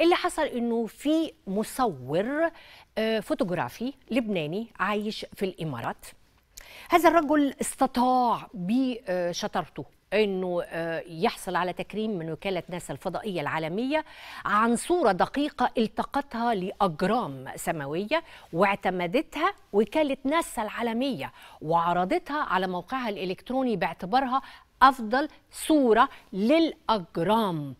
اللي حصل انه في مصور آه، فوتوغرافي لبناني عايش في الامارات هذا الرجل استطاع بشطارته انه آه، يحصل على تكريم من وكاله ناسا الفضائيه العالميه عن صوره دقيقه التقطها لاجرام سماويه واعتمدتها وكاله ناسا العالميه وعرضتها على موقعها الالكتروني باعتبارها افضل صوره للاجرام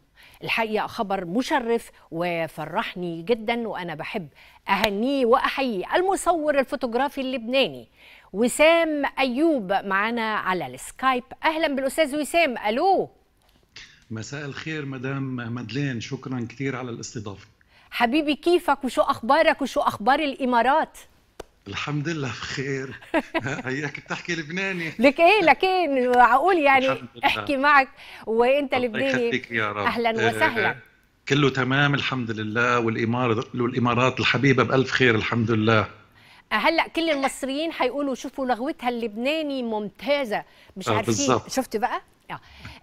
الحقيقه خبر مشرف وفرحني جدا وانا بحب اهنيه واحييه المصور الفوتوغرافي اللبناني وسام ايوب معانا على السكايب اهلا بالاستاذ وسام الو مساء الخير مدام مدلين شكرا كثير على الاستضافه حبيبي كيفك وشو اخبارك وشو اخبار الامارات الحمد لله بخير هياك بتحكي لبناني لك ايه لك ايه معقول يعني احكي معك وانت لبناني يا رب. اهلا إيه، وسهلا إيه. كله تمام الحمد لله والامارات والامارات الحبيبه بالف خير الحمد لله هلا كل المصريين حيقولوا شوفوا لغوتها اللبناني ممتازه مش آه، عارفين شفت بقى آه.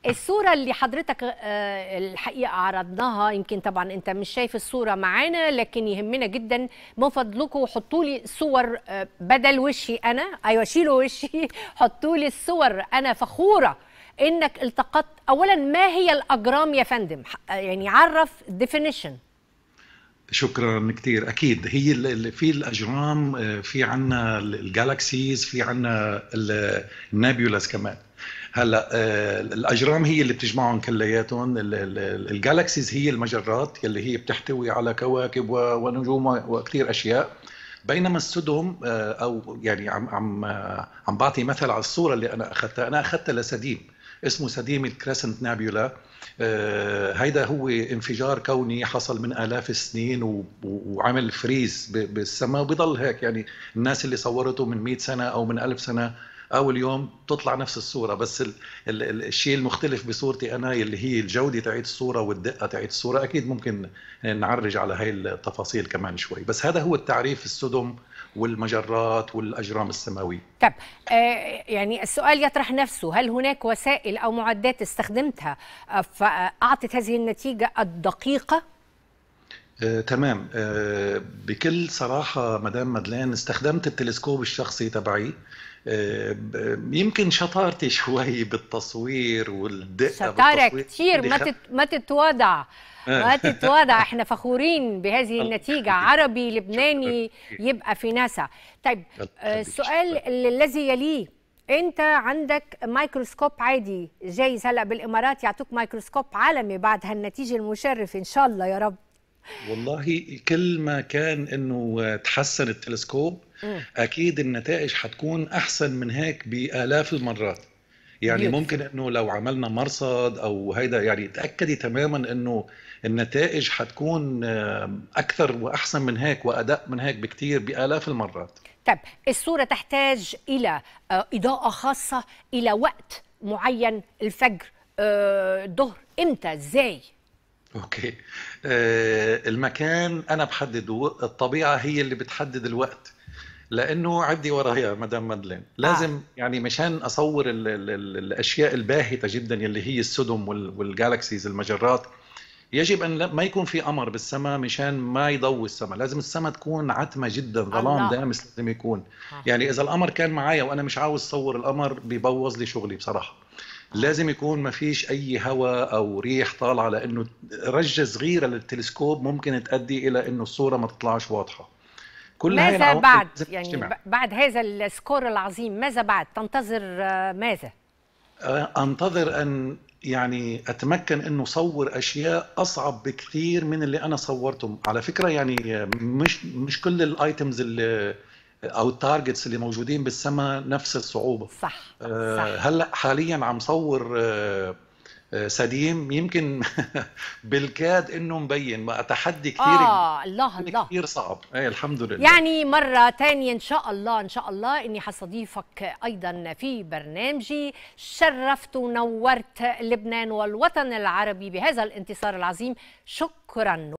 الصوره اللي حضرتك آه، الحقيقه عرضناها يمكن طبعا انت مش شايف الصوره معانا لكن يهمنا جدا من فضلكم حطوا لي صور آه، بدل وشي انا ايوه شيلوا وشي حطوا لي الصور انا فخوره انك التقطت اولا ما هي الاجرام يا فندم يعني عرف ديفينيشن شكرا كثير اكيد هي في الاجرام آه، في عنا الجالكسيز في عنا النابيولاس كمان هلا آه، الاجرام هي اللي بتجمعهم كلياتهم الجالكسيز هي المجرات اللي هي بتحتوي على كواكب ونجوم وكثير اشياء بينما السدم آه، او يعني عم عم عم بعطي مثل على الصوره اللي انا اخذتها انا اخذتها لسديم اسمه سديم الكريسنت نابيولا آه، هيدا هو انفجار كوني حصل من آلاف السنين وعمل فريز بالسماء وبيضل هيك يعني الناس اللي صورته من 100 سنة أو من 1000 سنة اول يوم تطلع نفس الصوره بس ال ال ال الشيء المختلف بصورتي انا اللي هي الجوده تاعت الصوره والدقه تاعت الصوره اكيد ممكن نعرج على هاي التفاصيل كمان شوي بس هذا هو التعريف السدم والمجرات والاجرام السماويه طب آه يعني السؤال يطرح نفسه هل هناك وسائل او معدات استخدمتها آه، فاعطت هذه النتيجه الدقيقه آه، تمام آه، بكل صراحة مدام مدلان استخدمت التلسكوب الشخصي تبعي آه، يمكن شطارتي شوي بالتصوير والدقة شطارة كثير ما ما تتواضع آه. ما تتواضع احنا فخورين بهذه النتيجة عربي لبناني يبقى في ناسا طيب السؤال آه، الذي يليه انت عندك مايكروسكوب عادي جايز هلا بالامارات يعطوك مايكروسكوب عالمي بعد هالنتيجه المشرفه ان شاء الله يا رب والله كل ما كان انه تحسن التلسكوب اكيد النتائج حتكون احسن من هيك بالاف المرات يعني ممكن انه لو عملنا مرصد او هيدا يعني تاكدي تماما انه النتائج حتكون اكثر واحسن من هيك وادق من هيك بكثير بالاف المرات طيب الصوره تحتاج الى آه، اضاءه خاصه الى وقت معين الفجر آه، الظهر امتى ازاي اوكي آه، المكان انا بحدده الطبيعه هي اللي بتحدد الوقت لانه عدي ورايا مدام مادلين آه. لازم آه. يعني مشان اصور الـ الـ الـ الاشياء الباهته جدا اللي هي السدم والجالكسيز المجرات يجب ان ما يكون في قمر بالسماء مشان ما يضوي السماء لازم السماء تكون عتمه جدا ظلام دامس لازم يكون آه. يعني اذا القمر كان معايا وانا مش عاوز اصور القمر بيبوظ لي شغلي بصراحه لازم يكون ما فيش اي هواء او ريح طالعه لانه رجه صغيره للتلسكوب ممكن تؤدي الى انه الصوره ما تطلعش واضحه كل ماذا بعد يعني اجتماع. بعد هذا السكور العظيم ماذا بعد تنتظر آه، ماذا آه، انتظر ان يعني اتمكن انه صور اشياء اصعب بكثير من اللي انا صورتهم على فكره يعني مش مش كل الايتمز اللي او التارجتس اللي موجودين بالسماء نفس الصعوبه صح, آه، صح. هلا حاليا عم صور آه، آه، سديم يمكن بالكاد انه مبين ما تحدي كثير اه الله الله كثير صعب ايه الحمد لله يعني مره ثانيه ان شاء الله ان شاء الله اني حستضيفك ايضا في برنامجي شرفت ونورت لبنان والوطن العربي بهذا الانتصار العظيم شكرا